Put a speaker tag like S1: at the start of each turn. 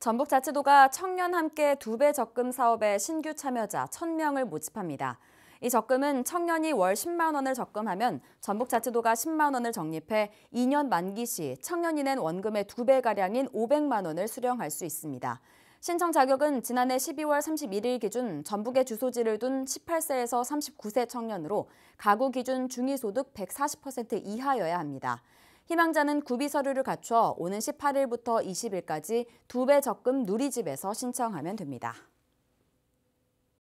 S1: 전북자치도가 청년 함께 두 배 적금 사업에 신규 참여자 1,000명을 모집합니다. 이 적금은 청년이 월 10만 원을 적금하면 전북자치도가 10만 원을 적립해 2년 만기 시 청년이 낸 원금의 두 배가량인 500만 원을 수령할 수 있습니다. 신청 자격은 지난해 12월 31일 기준 전북에 주소지를 둔 18세에서 39세 청년으로 가구 기준 중위소득 140% 이하여야 합니다. 희망자는 구비 서류를 갖춰 오는 18일부터 20일까지 두배 적금 누리집에서 신청하면 됩니다.